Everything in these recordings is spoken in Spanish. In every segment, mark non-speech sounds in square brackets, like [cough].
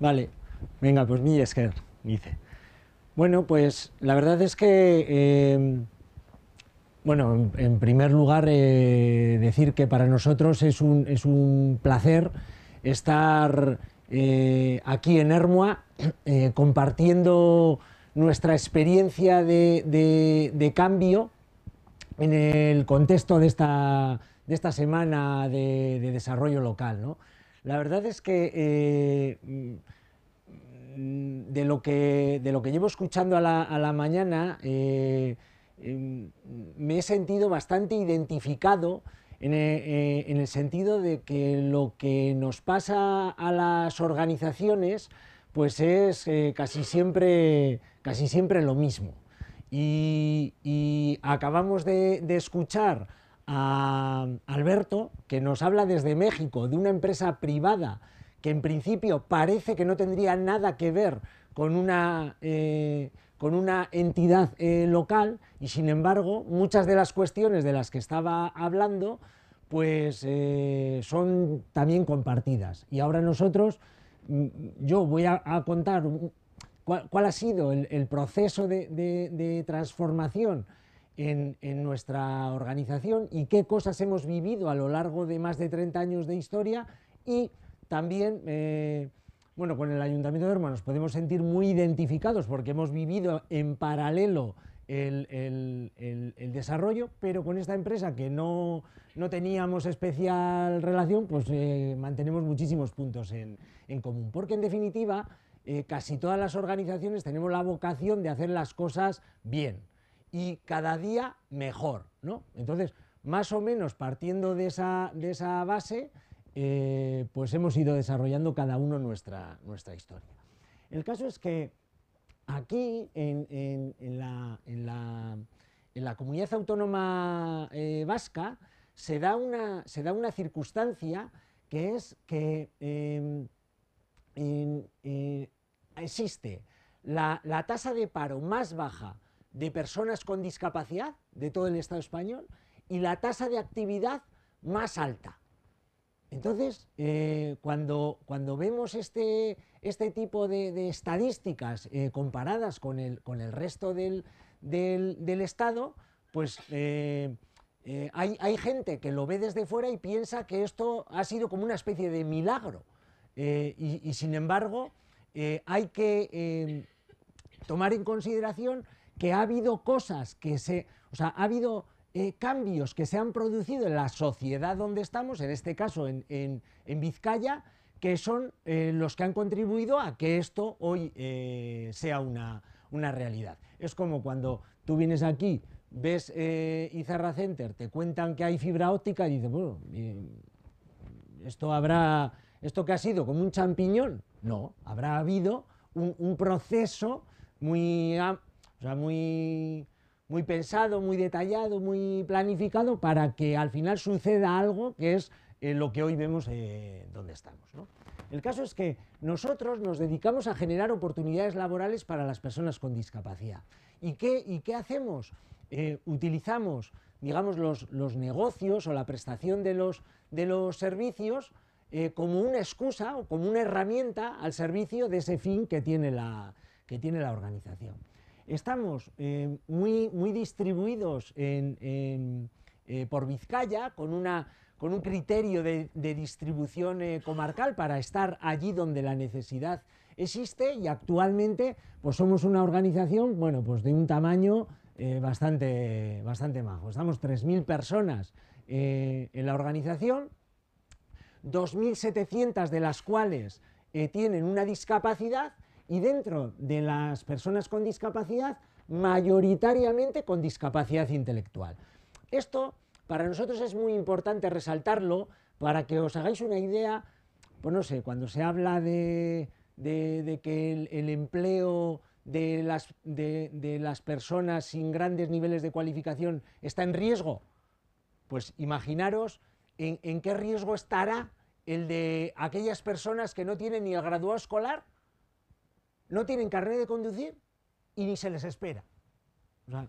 Vale, venga, pues mi que dice. Bueno, pues la verdad es que, em, bueno, en, primer lugar, eh, decir que para nosotros es un, placer estar eh, aquí en Hermoa eh, compartiendo nuestra experiencia de, cambio en el contexto de esta, semana de, de desarrollo local. ¿no? La verdad es eh, mm, que de, lo que, llevo escuchando a la, mañana, eh, mm, me he sentido bastante identificado eh, en el, sentido de que lo que nos pasa a las organizaciones pues es casi, siempre, casi siempre lo mismo. Y, acabamos de escuchar a Alberto, que nos habla desde México de una empresa privada que en principio parece que no tendría nada que ver con una, eh, entidad eh, local y sin embargo muchas de las cuestiones de las que estaba hablando pues eh, son también compartidas. Y ahora nosotros, mm, yo voy a, contar cuál, ha sido el, proceso de transformación en, nuestra organización y qué cosas hemos vivido a lo largo de más de 30 años de historia y también, eh, bueno, con el Ayuntamiento de Hermanos podemos sentir muy identificados porque hemos vivido en paralelo el, desarrollo, pero con esta empresa que no, teníamos especial relación, pues eh, mantenemos muchísimos puntos en, en, común. Porque en definitiva, eh, casi todas las organizaciones tenemos la vocación de hacer las cosas bien y cada día mejor, Entonces, más o menos partiendo de esa, base, eh, pues hemos ido desarrollando cada uno nuestra, nuestra historia. El caso es que aquí, en, la, comunidad autónoma eh, vasca, se da, una, se da una circunstancia que es que em, existe la, la tasa de paro más baja de personas con discapacidad de todo el Estado español y la tasa de actividad más alta. Entonces, eh, cuando, cuando, vemos este, este tipo de, estadísticas eh, comparadas con el, resto del, Estado, pues eh, hay, gente que lo ve desde fuera y piensa que esto ha sido como una especie de milagro. y, sin embargo, hay que tomar en consideración que ha habido cosas que se... O sea, ha habido eh, cambios que se han producido en la sociedad donde estamos, en este caso en, Vizcaya, que son eh, los que han contribuido a que esto hoy eh, sea una, realidad. Es como cuando tú vienes aquí, ves Izarra Center, te cuentan que hay fibra óptica y dices, bueno, esto habrá, esto que ha sido como un champiñón. No, habrá habido un, un proceso muy o sea, muy, muy pensado, muy detallado, muy planificado para que al final suceda algo que es eh, lo que hoy vemos eh, donde estamos. El caso es que nosotros nos dedicamos a generar oportunidades laborales para las personas con discapacidad. ¿Y qué, y qué hacemos? Eh, utilizamos, digamos, los, los, negocios o la prestación de los, de los servicios como una excusa o como una herramienta al servicio de ese fin que tiene la, que tiene la organización. Estamos eh, muy, distribuidos eh, por Vizcaya con, un criterio de, distribución eh, comarcal para estar allí donde la necesidad existe y actualmente pues somos una organización pues de un tamaño bastante, bastante majo. Estamos 3.000 personas en la organización, 2.700 de las cuales tienen una discapacidad y dentro de las personas con discapacidad, mayoritariamente con discapacidad intelectual. Esto para nosotros es muy importante resaltarlo para que os hagáis una idea, pues no sé, cuando se habla de, que el, empleo de las, personas sin grandes niveles de cualificación está en riesgo, pues imaginaros en, en, qué riesgo estará el de aquellas personas que no tienen ni el graduado escolar no tienen carnet de conducir y ni se les espera. O sea,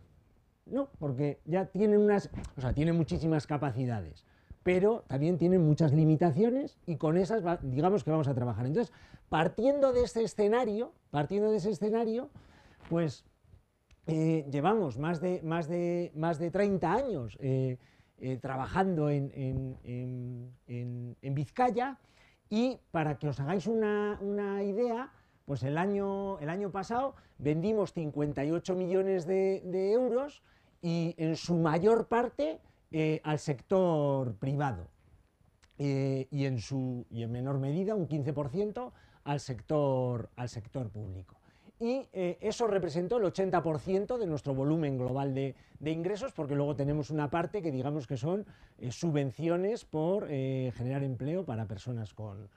no, porque ya tienen unas, o sea, muchísimas capacidades, pero también tienen muchas limitaciones y con esas digamos que vamos a trabajar. Entonces, partiendo de ese escenario, partiendo de ese escenario, pues eh, llevamos más de, más, de, más de 30 años eh, eh, trabajando en, Vizcaya y para que os hagáis una, una idea, pues el año, el año pasado vendimos 58 millones de, euros y en su mayor parte eh, al sector privado eh, y, en su, y en menor medida, un 15%, al sector, al sector público y eh, eso representó el 80% de nuestro volumen global de, ingresos, porque luego tenemos una parte que digamos que son subvenciones por generar empleo para personas con,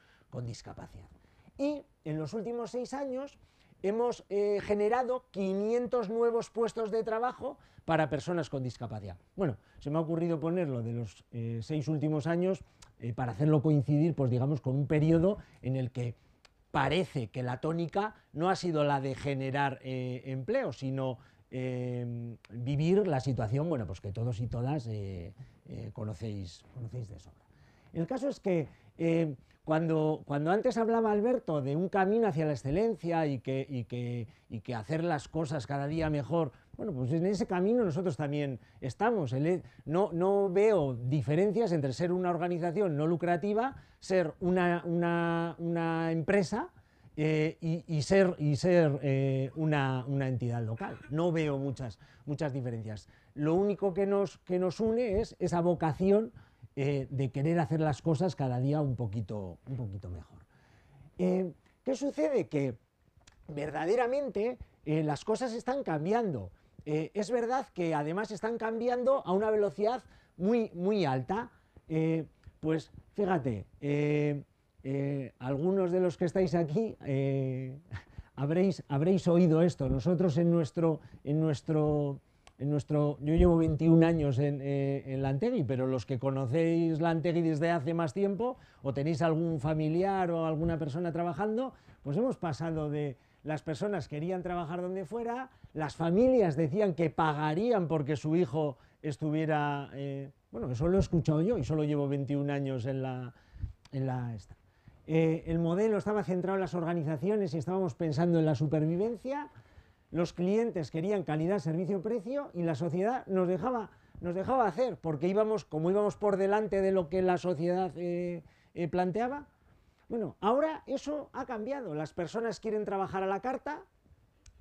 discapacidad. Y en los últimos seis años hemos eh, generado 500 nuevos puestos de trabajo para personas con discapacidad. Bueno, se me ha ocurrido ponerlo de los eh, seis últimos años eh, para hacerlo coincidir, pues digamos, con un periodo en el que parece que la tónica no ha sido la de generar empleo, sino vivir la situación, bueno, pues que todos y todas conocéis, conocéis de sobra. El caso es que cuando, cuando antes hablaba Alberto de un camino hacia la excelencia y que, hacer las cosas cada día mejor, bueno, pues en ese camino nosotros también estamos. No, no veo diferencias entre ser una organización no lucrativa, ser una, una, empresa eh, y, ser, y ser eh, una, una, entidad local. No veo muchas, muchas diferencias. Lo único que nos, que nos une es esa vocación eh, de querer hacer las cosas cada día un poquito, un poquito mejor. Eh, ¿Qué sucede? Que verdaderamente eh, las cosas están cambiando. es verdad que además están cambiando a una velocidad muy, muy alta. pues fíjate, algunos de los que estáis aquí [laughs] habréis, habréis oído esto. Nosotros en nuestro, en nuestro nuestro, yo llevo 21 años en, la eh, en Lantegui, pero los que conocéis Lantegui desde hace más tiempo, o tenéis algún familiar o alguna persona trabajando, pues hemos pasado de las personas querían trabajar donde fuera, las familias decían que pagarían porque su hijo estuviera... Eh, bueno, eso lo he escuchado yo y solo llevo 21 años en la... En la esta. Eh, el modelo estaba centrado en las organizaciones y estábamos pensando en la supervivencia los clientes querían calidad, servicio, precio y la sociedad nos dejaba, nos dejaba hacer, porque íbamos, como íbamos por delante de lo que la sociedad eh, eh, planteaba. Bueno, ahora eso ha cambiado. Las personas quieren trabajar a la carta,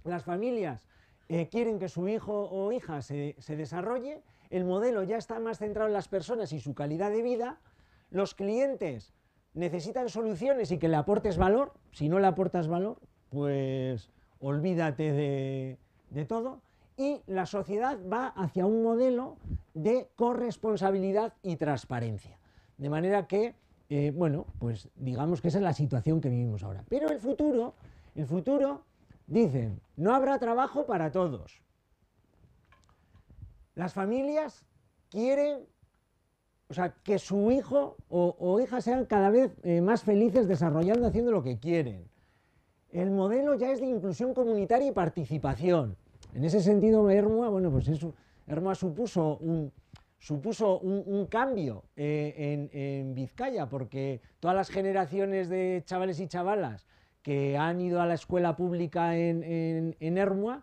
las familias eh, quieren que su hijo o hija se, se desarrolle, el modelo ya está más centrado en las personas y su calidad de vida, los clientes necesitan soluciones y que le aportes valor, si no le aportas valor, pues olvídate de, todo, y la sociedad va hacia un modelo de corresponsabilidad y transparencia. De manera que, eh, bueno, pues digamos que esa es la situación que vivimos ahora. Pero el futuro, el futuro, dicen, no habrá trabajo para todos. Las familias quieren, o sea, que su hijo o, hija sean cada vez eh, más felices desarrollando, haciendo lo que quieren. El modelo ya es de inclusión comunitaria y participación. En ese sentido, Hermoa, bueno, pues supuso un, cambio eh, en, Vizcaya, porque todas las generaciones de chavales y chavalas que han ido a la escuela pública en, en,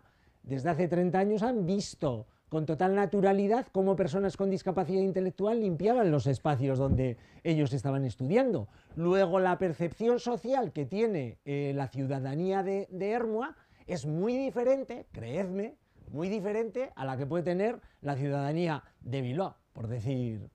desde hace 30 años han visto con total naturalidad como personas con discapacidad intelectual limpiaban los espacios donde ellos estaban estudiando. Luego la percepción social que tiene eh, la ciudadanía de, de es muy diferente, creedme, muy diferente a la que puede tener la ciudadanía de Bilbao, por decir,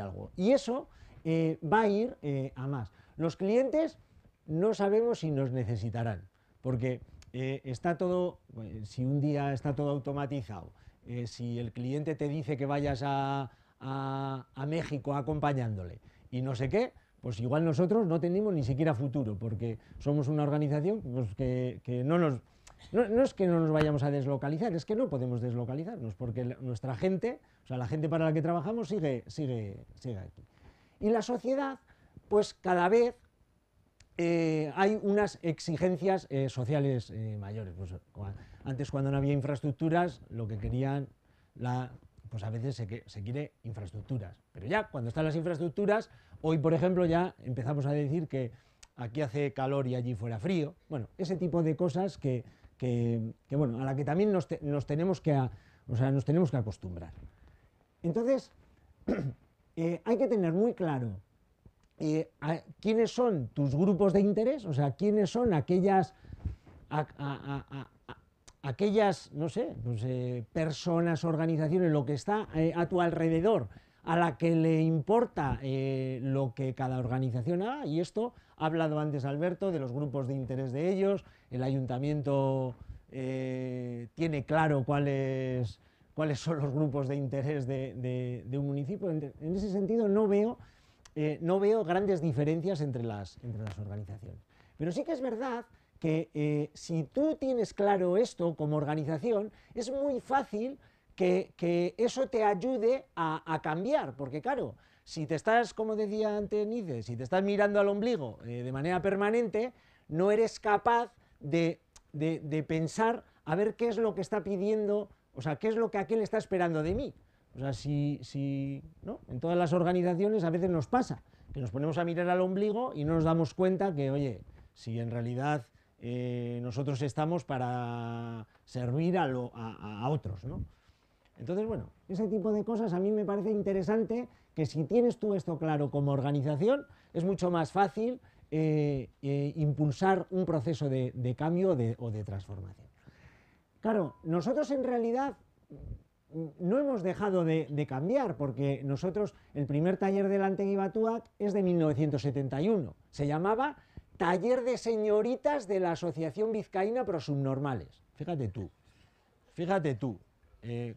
algo. Y eso eh, va a ir eh, a más. Los clientes no sabemos si nos necesitarán, porque está todo, si un día está todo automatizado, eh, si el cliente te dice que vayas a, México acompañándole y no sé qué, pues igual nosotros no tenemos ni siquiera futuro, porque somos una organización pues, que, no nos... No, es que no nos vayamos a deslocalizar, es que no podemos deslocalizarnos, porque nuestra gente, o sea, la gente para la que trabajamos sigue, aquí. Y la sociedad, pues cada vez eh, hay unas exigencias eh, sociales mayores. Pues, antes cuando no había infraestructuras, lo que querían, la, pues a veces se, quiere infraestructuras. Pero ya cuando están las infraestructuras, hoy por ejemplo ya empezamos a decir que aquí hace calor y allí fuera frío. Bueno, ese tipo de cosas que, bueno, a la que también nos, tenemos, que nos tenemos que acostumbrar. Entonces, [clears throat] eh, hay que tener muy claro eh, quiénes son tus grupos de interés, o sea, quiénes son aquellas, aquellas, no sé, personas, organizaciones, lo que está eh, a tu alrededor, a la que le importa eh, lo que cada organización haga, y esto ha hablado antes Alberto de los grupos de interés de ellos, el ayuntamiento eh, tiene claro cuáles cuáles son los grupos de interés de, un municipio. En, ese sentido no veo, no veo grandes diferencias entre las, entre las organizaciones. Pero sí que es verdad que eh, si tú tienes claro esto como organización, es muy fácil que, que eso te ayude a, a, cambiar, porque claro, si te estás, como decía antes Nice, si te estás mirando al ombligo eh, de manera permanente, no eres capaz de, de, de pensar a ver qué es lo que está pidiendo, o sea, qué es lo que aquel está esperando de mí. O sea, si, si ¿no? en todas las organizaciones a veces nos pasa, que nos ponemos a mirar al ombligo y no nos damos cuenta que, oye, si en realidad eh, nosotros estamos para servir a, otros. Entonces, bueno, ese tipo de cosas a mí me parece interesante que si tienes tú esto claro como organización, es mucho más fácil eh, eh, impulsar un proceso de, cambio o de transformación. Claro, nosotros en realidad no hemos dejado de, cambiar, porque nosotros, el primer taller del Antegui Batuac es de 1971, se llamaba taller de señoritas de la Asociación Vizcaína Pro Fíjate tú, fíjate tú. Eh,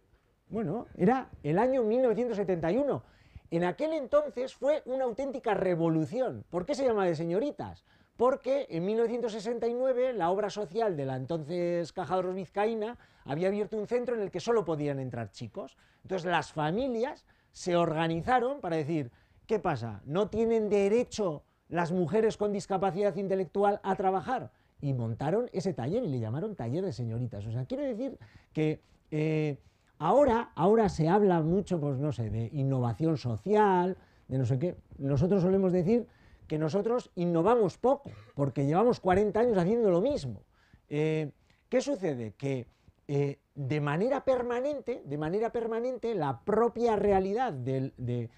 bueno, era el año 1971. En aquel entonces fue una auténtica revolución. ¿Por qué se llama de señoritas? Porque en 1969 la obra social de la entonces Caja Vizcaína había abierto un centro en el que solo podían entrar chicos. Entonces las familias se organizaron para decir, ¿qué pasa? ¿No tienen derecho las mujeres con discapacidad intelectual a trabajar. Y montaron ese taller y le llamaron taller de señoritas. O sea, quiero decir que eh, ahora, ahora se habla mucho, pues no sé, de innovación social, de no sé qué. Nosotros solemos decir que nosotros innovamos poco, porque llevamos 40 años haciendo lo mismo. Eh, ¿Qué sucede? Que eh, de manera permanente, de manera permanente, la propia realidad de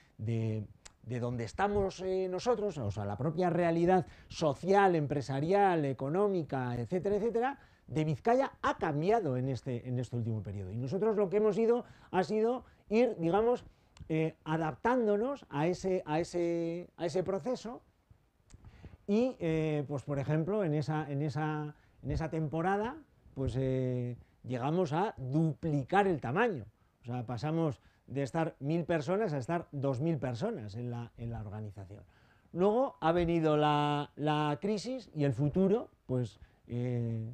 de donde estamos eh, nosotros, o sea, la propia realidad social, empresarial, económica, etcétera, etcétera, de Vizcaya ha cambiado en este, este último periodo. Y nosotros lo que hemos ido ha sido ir, digamos, eh, adaptándonos a ese, a ese, proceso y, eh, pues, por ejemplo, en esa, en esa temporada, pues llegamos a duplicar el tamaño. O sea, pasamos de estar mil personas a estar dos mil personas en la, en la organización. Luego ha venido la, crisis y el futuro, pues, eh,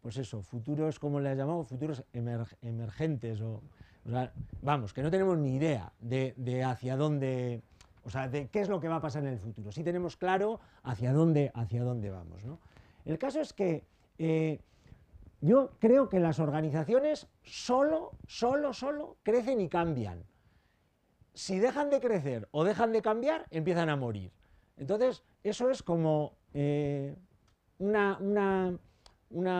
pues eso, futuros, como les llamamos, futuros emergentes. O, vamos, que no tenemos ni idea de, hacia dónde, o sea, de qué es lo que va a pasar en el futuro. Sí tenemos claro hacia dónde, hacia dónde vamos. El caso es que eh, yo creo que las organizaciones solo, solo, solo crecen y cambian. Si dejan de crecer o dejan de cambiar, empiezan a morir. Entonces, eso es como eh, una,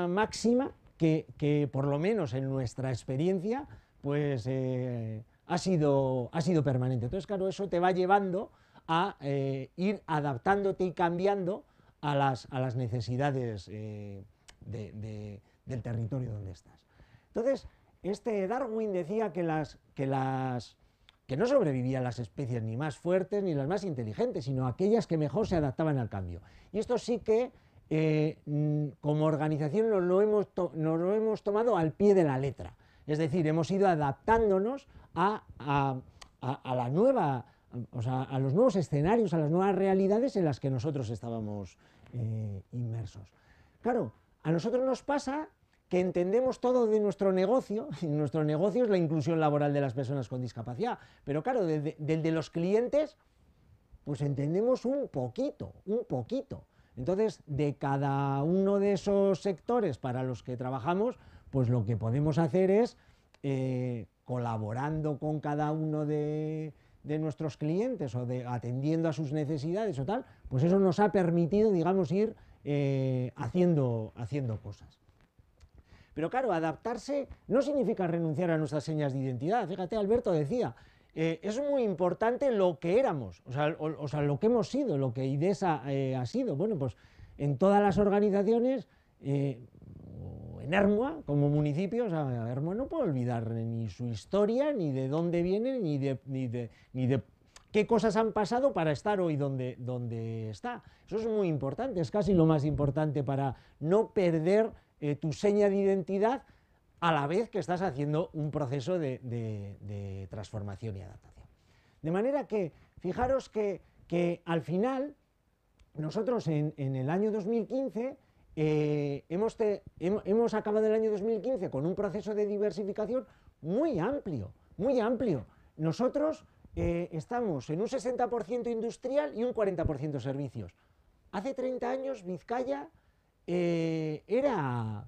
máxima que, por lo menos en nuestra experiencia, pues eh, ha, sido, ha sido permanente. Entonces, claro, eso te va llevando a eh, ir adaptándote y cambiando a las, necesidades de del territorio donde estás. Entonces, este Darwin decía que las, que no sobrevivían las especies ni más fuertes ni las más inteligentes, sino aquellas que mejor se adaptaban al cambio. Y esto sí que eh, mm, como organización nos lo, hemos lo, hemos tomado al pie de la letra. Es decir, hemos ido adaptándonos a, la nueva, a los nuevos escenarios, a las nuevas realidades en las que nosotros estábamos eh, inmersos. Claro, a nosotros nos pasa que entendemos todo de nuestro negocio, [laughs] y nuestro negocio es la inclusión laboral de las personas con discapacidad, pero claro, del de los clientes, pues entendemos un poquito, un poquito. Entonces, de cada uno de esos sectores para los que trabajamos, pues lo que podemos hacer es, eh, colaborando con cada uno de, nuestros clientes o atendiendo a sus necesidades o tal, pues eso nos ha permitido, digamos, ir eh, haciendo, haciendo cosas. Pero claro, adaptarse no significa renunciar a nuestras señas de identidad. Fíjate, Alberto decía, eh, es muy importante lo que éramos, o sea, lo que hemos sido, lo que IDESA eh, ha sido. Bueno, pues en todas las organizaciones, en Hermoa, como municipio, o sea, no puede olvidar ni su historia, ni de dónde viene, ni ni ni de qué cosas han pasado para estar hoy donde, donde está. Eso es muy importante, es casi lo más importante para no perder eh, tu seña de identidad a la vez que estás haciendo un proceso de, transformación y adaptación. De manera que, fijaros que, al final, nosotros en, el año 2015 eh, hemos, hemos, acabado el año 2015 con un proceso de diversificación muy amplio, muy amplio. Nosotros eh, estamos en un 60% industrial y un 40% servicios. Hace 30 años Vizcaya eh, era,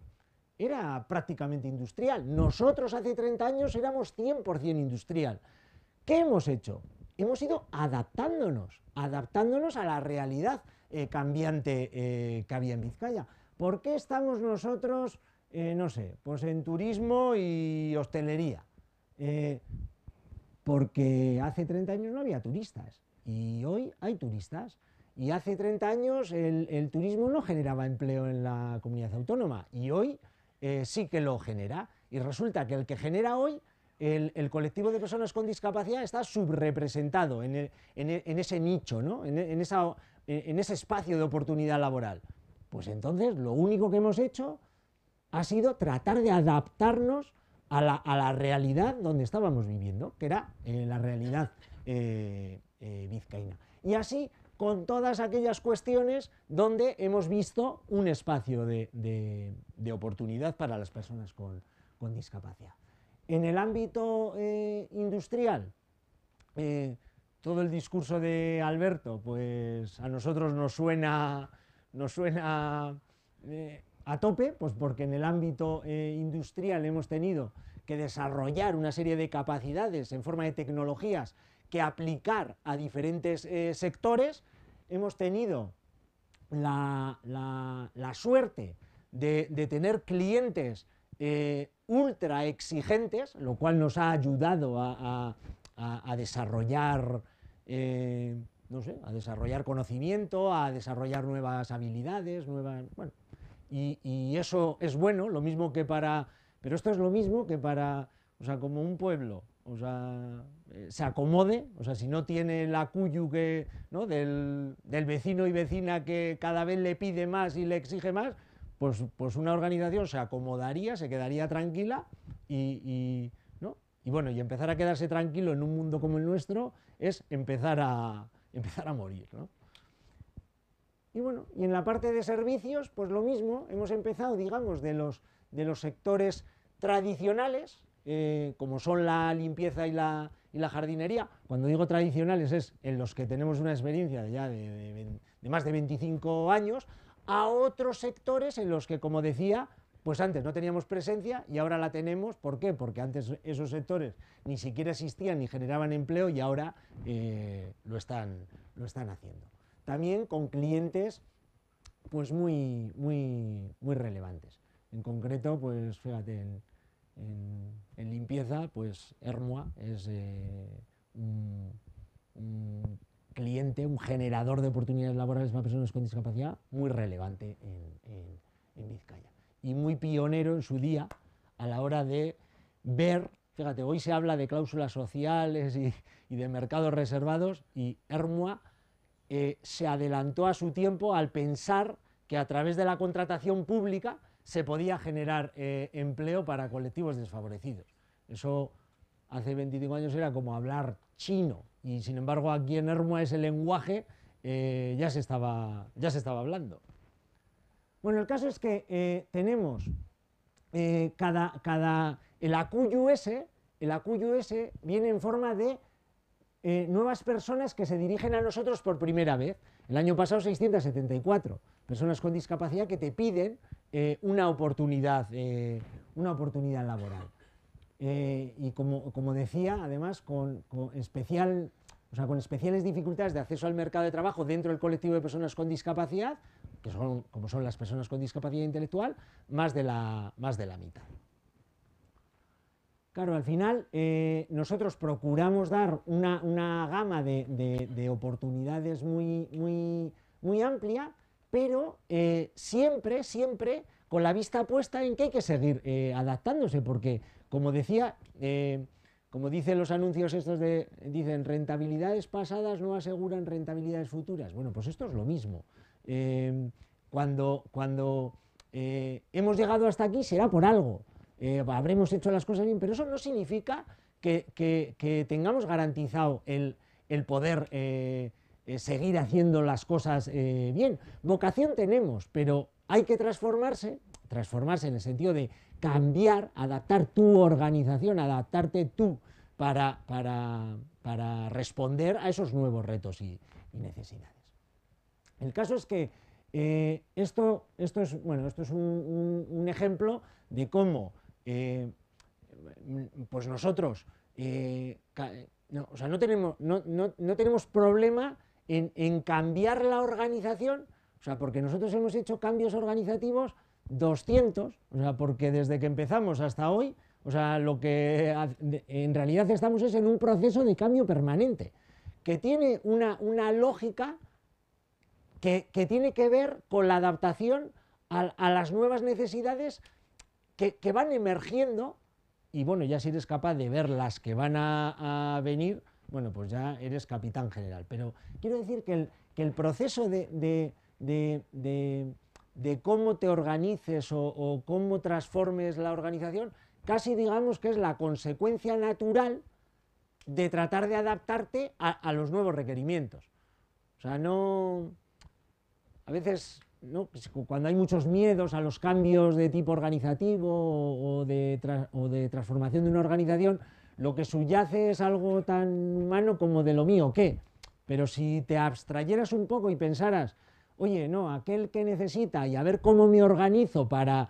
era prácticamente industrial. Nosotros hace 30 años éramos 100% industrial. ¿Qué hemos hecho? Hemos ido adaptándonos, adaptándonos a la realidad eh, cambiante que había en Vizcaya. ¿Por qué estamos nosotros, no sé, pues en turismo y hostelería? porque hace 30 años no había turistas y hoy hay turistas. Y hace 30 años el, turismo no generaba empleo en la comunidad autónoma y hoy eh, sí que lo genera. Y resulta que el que genera hoy, el, colectivo de personas con discapacidad está subrepresentado en, ese nicho, ¿no? en, en ese espacio de oportunidad laboral. Pues entonces lo único que hemos hecho ha sido tratar de adaptarnos a la, realidad donde estábamos viviendo, que era eh, la realidad eh, eh, vizcaína. Y así con todas aquellas cuestiones donde hemos visto un espacio de, oportunidad para las personas con, discapacidad. En el ámbito industrial, todo el discurso de Alberto, pues a nosotros nos suena, nos suena a tope, pues porque en el ámbito eh, industrial hemos tenido que desarrollar una serie de capacidades en forma de tecnologías que aplicar a diferentes eh, sectores, hemos tenido la, suerte de, tener clientes eh, ultra exigentes, lo cual nos ha ayudado a, desarrollar no sé, a desarrollar conocimiento, a desarrollar nuevas habilidades, nuevas, y, eso es bueno, lo mismo que para... Pero esto es lo mismo que para, o sea, como un pueblo, o sea, eh, se acomode, o sea, si no tiene la cuyu que, del, vecino y vecina que cada vez le pide más y le exige más, pues, pues una organización se acomodaría, se quedaría tranquila y, bueno, y empezar a quedarse tranquilo en un mundo como el nuestro es empezar a, empezar a morir, ¿no? Y bueno, y en la parte de servicios, pues lo mismo, hemos empezado, digamos, de los, sectores tradicionales, eh, como son la limpieza y la, jardinería. Cuando digo tradicionales es en los que tenemos una experiencia ya de, más de 25 años, a otros sectores en los que, como decía, pues antes no teníamos presencia y ahora la tenemos. ¿Por qué? Porque antes esos sectores ni siquiera existían ni generaban empleo y ahora eh, lo están haciendo también con clientes pues muy, muy, muy relevantes. En concreto, pues fíjate, en, limpieza, pues Hermoa es eh, un, cliente, un generador de oportunidades laborales para personas con discapacidad muy relevante en, Vizcaya. Y muy pionero en su día a la hora de ver Fíjate, hoy se habla de cláusulas sociales y, y, de mercados reservados y Hermoa eh, se adelantó a su tiempo al pensar que a través de la contratación pública se podía generar eh, empleo para colectivos desfavorecidos. Eso hace 25 años era como hablar chino y sin embargo aquí en Hermoa ese lenguaje eh, ya, se estaba, ya se estaba hablando. Bueno, el caso es que tenemos cada, cada, el acuyo el acuyo ese viene en forma de eh, nuevas personas que se dirigen a nosotros por primera vez. El año pasado 674 personas con discapacidad que te piden eh, una, oportunidad, eh, una oportunidad laboral. y como, decía, además, con, con especial especiales dificultades de acceso al mercado de trabajo dentro del colectivo de personas con discapacidad, que son como son las personas con discapacidad intelectual, más más de la mitad. Claro, al final eh, nosotros procuramos dar una, gama de, oportunidades muy, muy, muy amplia, pero eh, siempre, siempre con la vista puesta en que hay que seguir eh, adaptándose, porque como decía, como dicen los anuncios estos de, dicen rentabilidades pasadas no aseguran rentabilidades futuras. Bueno, pues esto es lo mismo. cuando hemos llegado hasta aquí será por algo. Eh, habremos hecho las cosas bien, pero eso no significa que, tengamos garantizado el, poder eh, eh, seguir haciendo las cosas bien. Vocación tenemos, pero hay que transformarse, transformarse en el sentido de cambiar, adaptar tu organización, adaptarte tú para, responder a esos nuevos retos y, necesidades. El caso es que esto, esto, es, bueno, esto es un ejemplo de cómo eh, mm, pues nosotros, no, tenemos, problema en, cambiar la organización, o sea, porque nosotros hemos hecho cambios organizativos 200, o sea, porque desde que empezamos hasta hoy, o sea, lo que en realidad estamos es en un proceso de cambio permanente, que tiene una, lógica que, tiene que ver con la adaptación a las nuevas necesidades que, van emergiendo y bueno, ya si eres capaz de ver las que van a, venir, bueno, pues ya eres capitán general. Pero quiero decir que el, proceso de, cómo te organices o, cómo transformes la organización, casi digamos que es la consecuencia natural de tratar de adaptarte a, a los nuevos requerimientos. O sea, no... A veces pues cuando hay muchos miedos a los cambios de tipo organizativo o de, transformación de una organización, lo que subyace es algo tan humano como de lo mío, ¿qué? Pero si te abstrayeras un poco y pensaras, oye, no, aquel que necesita y a ver cómo me organizo para...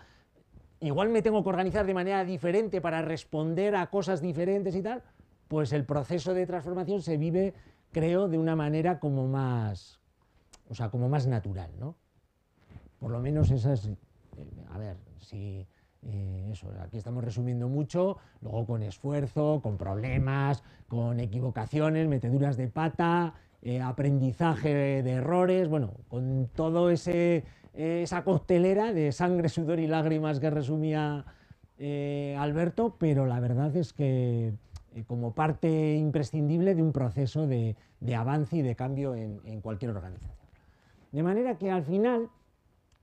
Igual me tengo que organizar de manera diferente para responder a cosas diferentes y tal, pues el proceso de transformación se vive, creo, de una manera como más, sea, como más natural, ¿no? Por lo menos esa es, eh, a ver, si eh, eso, aquí estamos resumiendo mucho, luego con esfuerzo, con problemas, con equivocaciones, meteduras de pata, eh, aprendizaje de errores, bueno, con todo ese esa coctelera de sangre, sudor y lágrimas que resumía Alberto, pero la verdad es que como parte imprescindible de un proceso de, avance y de cambio en, cualquier organización. De manera que al final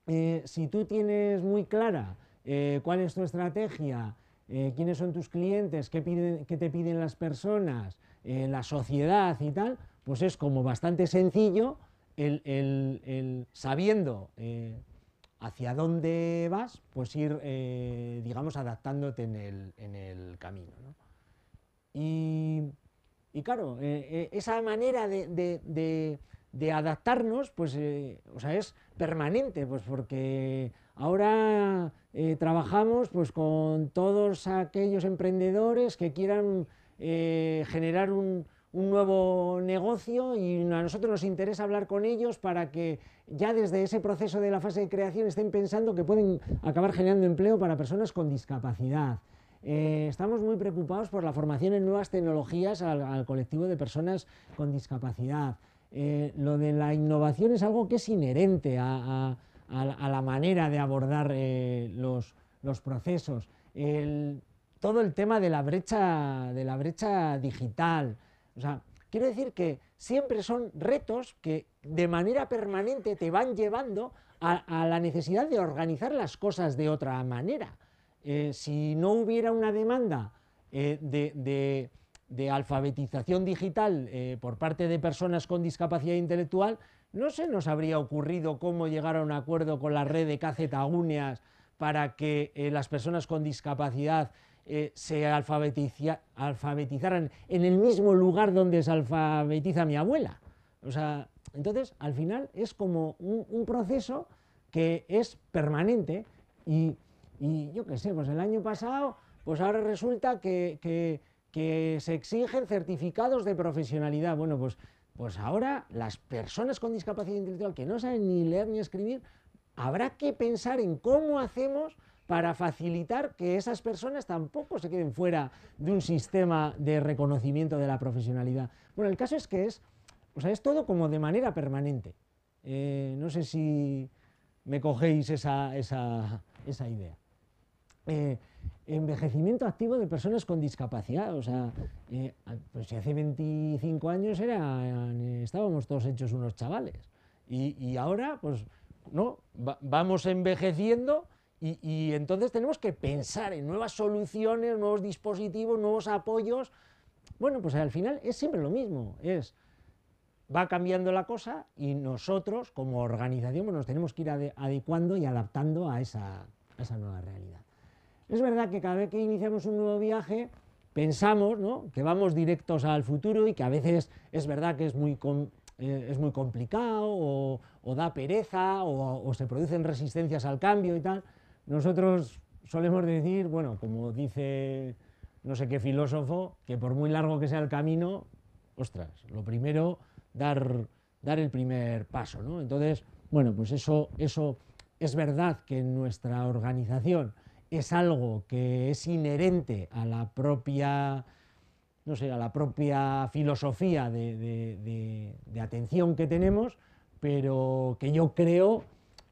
eh, si tú tienes muy clara eh, cuál es tu estrategia, eh, quiénes son tus clientes, qué, piden, qué te piden las personas, la sociedad y tal, pues es como bastante sencillo el, sabiendo hacia dónde vas, pues ir, digamos, adaptándote en el, camino. Y, claro, esa manera de de adaptarnos, pues, eh, es permanente, pues porque ahora eh, trabajamos pues con todos aquellos emprendedores que quieran eh, generar un, nuevo negocio y a nosotros nos interesa hablar con ellos para que ya desde ese proceso de la fase de creación estén pensando que pueden acabar generando empleo para personas con discapacidad. estamos muy preocupados por la formación en nuevas tecnologías al colectivo de personas con discapacidad. Eh, lo de la innovación es algo que es inherente a, la manera de abordar eh, los, procesos. todo el tema de la brecha, de la brecha digital. O sea, quiero decir que siempre son retos que de manera permanente te van llevando a, la necesidad de organizar las cosas de otra manera. Eh, si no hubiera una demanda de de alfabetización digital eh, por parte de personas con discapacidad intelectual, no se nos habría ocurrido cómo llegar a un acuerdo con la red de cacetagúneas para que eh, las personas con discapacidad eh, se alfabetiza, alfabetizaran en el mismo lugar donde se alfabetiza mi abuela. O sea, entonces, al final es como un, proceso que es permanente y, yo qué sé, pues el año pasado, pues ahora resulta que que se exigen certificados de profesionalidad. Bueno, pues, pues ahora las personas con discapacidad intelectual que no saben ni leer ni escribir, habrá que pensar en cómo hacemos para facilitar que esas personas tampoco se queden fuera de un sistema de reconocimiento de la profesionalidad. Bueno, el caso es que es, o sea, es todo como de manera permanente. Eh, no sé si me cogéis esa idea. Eh, envejecimiento activo de personas con discapacidad. O sea, eh, pues si hace 25 años era estábamos todos hechos unos chavales. Y, ahora, pues, no, vamos envejeciendo y, entonces tenemos que pensar en nuevas soluciones, nuevos dispositivos, nuevos apoyos. Bueno, pues al final es siempre lo mismo, es va cambiando la cosa y nosotros como organización pues nos tenemos que ir adecuando y adaptando a esa nueva realidad. Es verdad que cada vez que iniciamos un nuevo viaje, pensamos ¿no? que vamos directos al futuro y que a veces es verdad que es muy, eh, es muy complicado o, da pereza o, se producen resistencias al cambio y tal. Nosotros solemos decir, bueno, como dice no sé qué filósofo, que por muy largo que sea el camino, ostras, lo primero, dar, dar el primer paso. ¿no? Entonces, bueno, pues eso, eso es verdad que en nuestra organización es algo que es inherente a la propia, no a la propia filosofía de, de, atención que tenemos, pero que yo creo,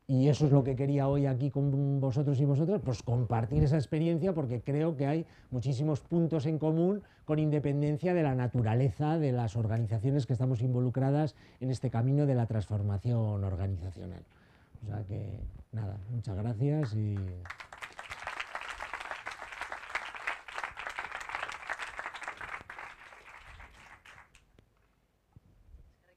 y eso es lo que quería hoy aquí con vosotros y vosotras, pues compartir esa experiencia porque creo que hay muchísimos puntos en común con independencia de la naturaleza de las organizaciones que estamos involucradas en este camino de la transformación organizacional. O sea que, nada, muchas gracias y...